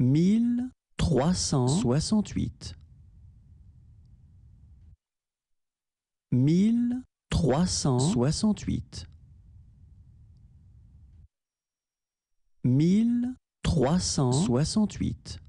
mille trois cent soixante-huit mille trois cent soixante-huit mille trois cent soixante-huit